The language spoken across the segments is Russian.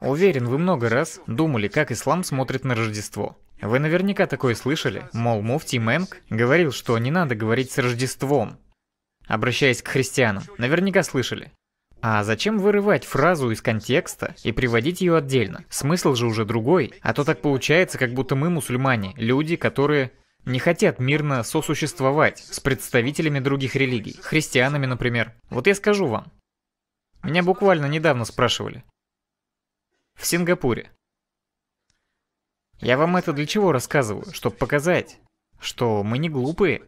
Уверен, вы много раз думали, как ислам смотрит на Рождество. Вы наверняка такое слышали, мол, муфти Мэнк говорил, что не надо говорить с Рождеством, обращаясь к христианам. Наверняка слышали. А зачем вырывать фразу из контекста и приводить ее отдельно? Смысл же уже другой, а то так получается, как будто мы мусульмане, люди, которые не хотят мирно сосуществовать с представителями других религий, христианами, например. Вот я скажу вам. Меня буквально недавно спрашивали, Сингапуре. Я вам это для чего рассказываю? Чтобы показать, что мы не глупые.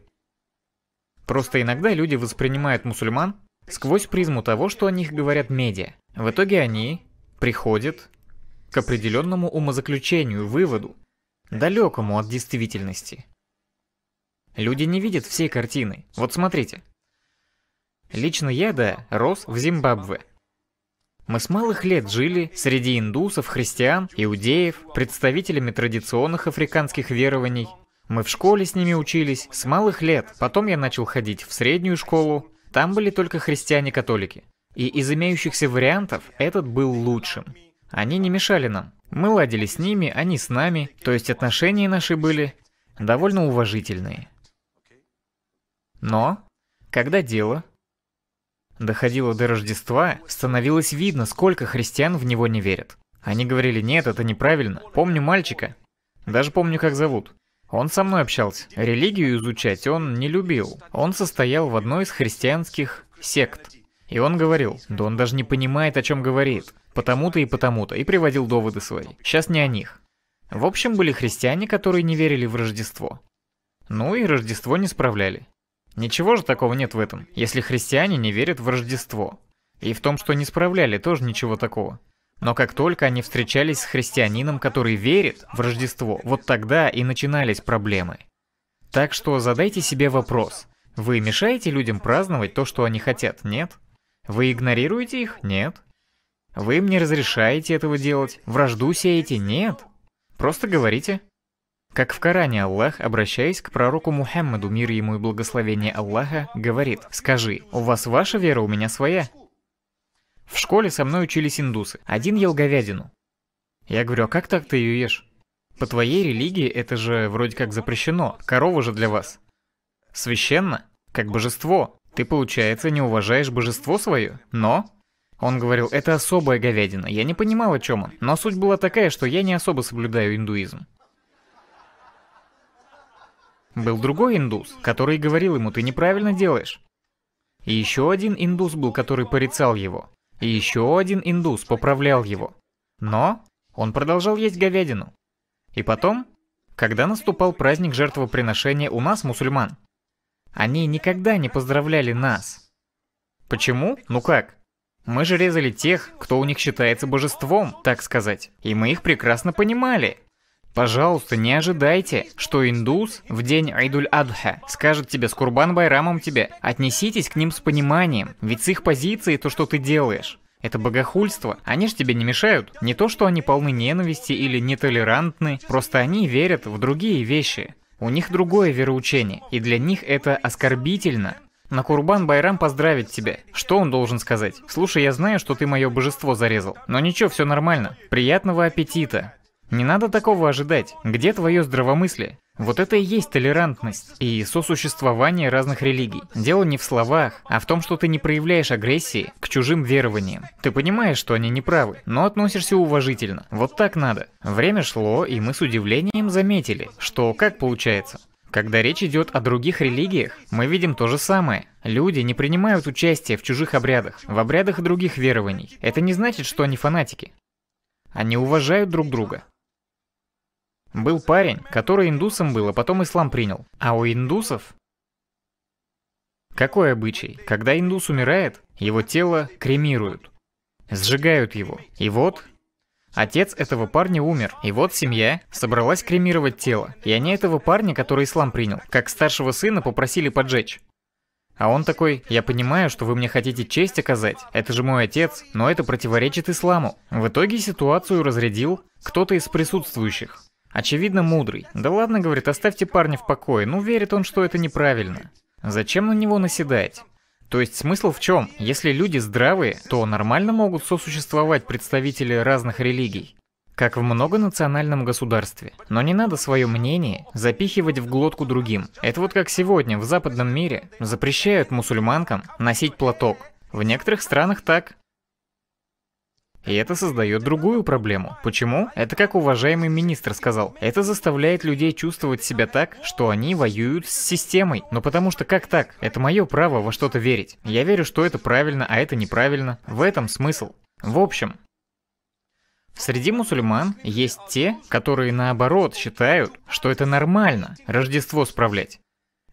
Просто иногда люди воспринимают мусульман сквозь призму того, что о них говорят медиа. В итоге они приходят к определенному умозаключению, выводу, далекому от действительности. Люди не видят всей картины. Вот смотрите. Лично я, да, рос в Зимбабве – мы с малых лет жили среди индусов, христиан, иудеев, представителями традиционных африканских верований. Мы в школе с ними учились с малых лет. Потом я начал ходить в среднюю школу. Там были только христиане-католики. И из имеющихся вариантов этот был лучшим. Они не мешали нам. Мы ладили с ними, они с нами, то есть отношения наши были довольно уважительные. Но, когда дело доходило до Рождества, становилось видно, сколько христиан в него не верят. Они говорили, нет, это неправильно. Помню мальчика. Даже помню, как зовут. Он со мной общался. Религию изучать он не любил. Он состоял в одной из христианских сект. И он говорил, да он даже не понимает, о чем говорит. Потому-то и потому-то. И приводил доводы свои. Сейчас не о них. В общем, были христиане, которые не верили в Рождество. Ну и Рождество не справляли. Ничего же такого нет в этом, если христиане не верят в Рождество. И в том, что не справляли, тоже ничего такого. Но как только они встречались с христианином, который верит в Рождество, вот тогда и начинались проблемы. Так что задайте себе вопрос. Вы мешаете людям праздновать то, что они хотят? Нет. Вы игнорируете их? Нет. Вы им не разрешаете этого делать? Вражду сеете? Нет. Просто говорите. Как в Коране Аллах, обращаясь к пророку Мухаммаду, мир ему и благословение Аллаха, говорит, «Скажи, у вас ваша вера, у меня своя». В школе со мной учились индусы. Один ел говядину. Я говорю, а как так ты ее ешь? По твоей религии это же вроде как запрещено. Корова же для вас. Священно, как божество. Ты, получается, не уважаешь божество свое, но... Он говорил, это особая говядина, я не понимал, о чем он, но суть была такая, что я не особо соблюдаю индуизм. Был другой индус, который говорил ему, ты неправильно делаешь. И еще один индус был, который порицал его. И еще один индус поправлял его. Но он продолжал есть говядину. И потом, когда наступал праздник жертвоприношения у нас, мусульман, они никогда не поздравляли нас. Почему? Ну как? Мы же резали тех, кто у них считается божеством, так сказать. И мы их прекрасно понимали. Пожалуйста, не ожидайте, что индус в день Айдуль-Адха скажет тебе с Курбан-Байрамом тебе. Отнеситесь к ним с пониманием, ведь с их позиции то, что ты делаешь. Это богохульство. Они ж тебе не мешают. Не то, что они полны ненависти или нетолерантны, просто они верят в другие вещи. У них другое вероучение, и для них это оскорбительно. На Курбан Байрам поздравить тебя. Что он должен сказать? Слушай, я знаю, что ты мое божество зарезал, но ничего, все нормально. Приятного аппетита. Не надо такого ожидать. Где твое здравомыслие? Вот это и есть толерантность и сосуществование разных религий. Дело не в словах, а в том, что ты не проявляешь агрессии к чужим верованиям. Ты понимаешь, что они неправы, но относишься уважительно. Вот так надо. Время шло, и мы с удивлением заметили, что как получается. Когда речь идет о других религиях, мы видим то же самое. Люди не принимают участие в чужих обрядах, в обрядах других верований. Это не значит, что они фанатики. Они уважают друг друга, был парень, который индусом был, а потом ислам принял. А у индусов... Какой обычай? Когда индус умирает, его тело кремируют. Сжигают его. И вот... Отец этого парня умер, и вот семья собралась кремировать тело. И они этого парня, который ислам принял, как старшего сына попросили поджечь. А он такой, я понимаю, что вы мне хотите честь оказать, это же мой отец, но это противоречит исламу. В итоге ситуацию разрядил кто-то из присутствующих. Очевидно, мудрый. Да ладно, говорит, оставьте парня в покое. Ну, верит он, что это неправильно. Зачем на него наседать? То есть смысл в чем? Если люди здравые, то нормально могут сосуществовать представители разных религий. Как в многонациональном государстве. Но не надо свое мнение запихивать в глотку другим. Это вот как сегодня в западном мире запрещают мусульманкам носить платок. В некоторых странах так, и это создает другую проблему. Почему? Это как уважаемый министр сказал. Это заставляет людей чувствовать себя так, что они воюют с системой. Но потому что как так? Это мое право во что-то верить. Я верю, что это правильно, а это неправильно. В этом смысл. В общем, Среди мусульман есть те, которые наоборот считают, что это нормально Рождество справлять.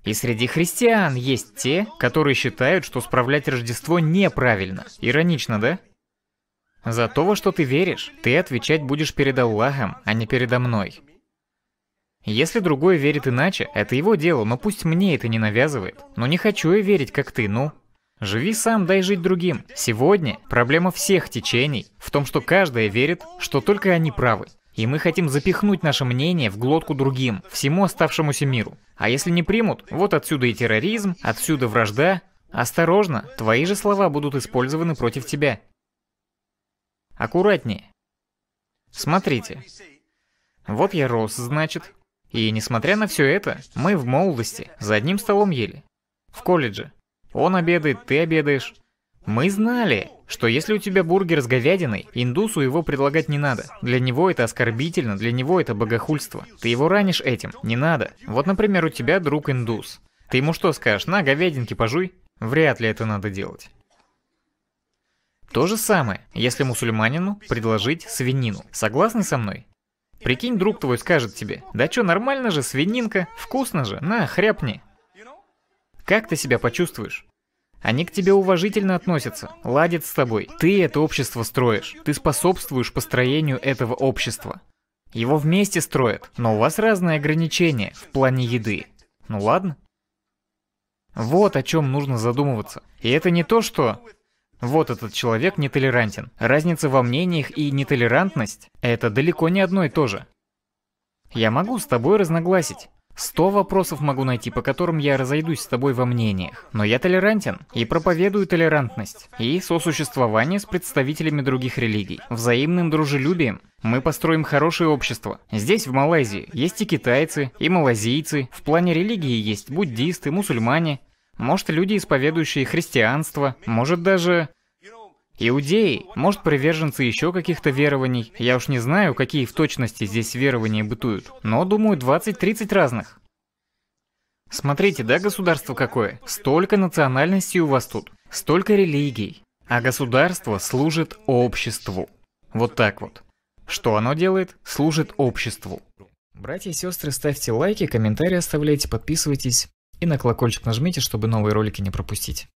И среди христиан есть те, которые считают, что справлять Рождество неправильно. Иронично, да? За то, во что ты веришь, ты отвечать будешь перед Аллахом, а не передо мной. Если другой верит иначе, это его дело, но пусть мне это не навязывает. Но не хочу я верить, как ты, ну. Живи сам, дай жить другим. Сегодня проблема всех течений в том, что каждая верит, что только они правы. И мы хотим запихнуть наше мнение в глотку другим, всему оставшемуся миру. А если не примут, вот отсюда и терроризм, отсюда вражда. Осторожно, твои же слова будут использованы против тебя. Аккуратнее. Смотрите. Вот я рос, значит. И несмотря на все это, мы в молодости за одним столом ели. В колледже. Он обедает, ты обедаешь. Мы знали, что если у тебя бургер с говядиной, индусу его предлагать не надо. Для него это оскорбительно, для него это богохульство. Ты его ранишь этим, не надо. Вот, например, у тебя друг индус. Ты ему что скажешь, на говядинки пожуй? Вряд ли это надо делать. То же самое, если мусульманину предложить свинину. Согласны со мной? Прикинь, друг твой скажет тебе, да чё, нормально же, свининка, вкусно же, на, хряпни. Как ты себя почувствуешь? Они к тебе уважительно относятся, ладят с тобой. Ты это общество строишь, ты способствуешь построению этого общества. Его вместе строят, но у вас разные ограничения в плане еды. Ну ладно? Вот о чем нужно задумываться. И это не то, что вот этот человек нетолерантен. Разница во мнениях и нетолерантность – это далеко не одно и то же. Я могу с тобой разногласить. Сто вопросов могу найти, по которым я разойдусь с тобой во мнениях. Но я толерантен и проповедую толерантность. И сосуществование с представителями других религий. Взаимным дружелюбием. Мы построим хорошее общество. Здесь, в Малайзии, есть и китайцы, и малазийцы. В плане религии есть буддисты, мусульмане. Может, люди, исповедующие христианство, может, даже иудеи, может, приверженцы еще каких-то верований. Я уж не знаю, какие в точности здесь верования бытуют, но, думаю, 20-30 разных. Смотрите, да, государство какое? Столько национальностей у вас тут, столько религий. А государство служит обществу. Вот так вот. Что оно делает? Служит обществу. Братья и сестры, ставьте лайки, комментарии оставляйте, подписывайтесь и на колокольчик нажмите, чтобы новые ролики не пропустить.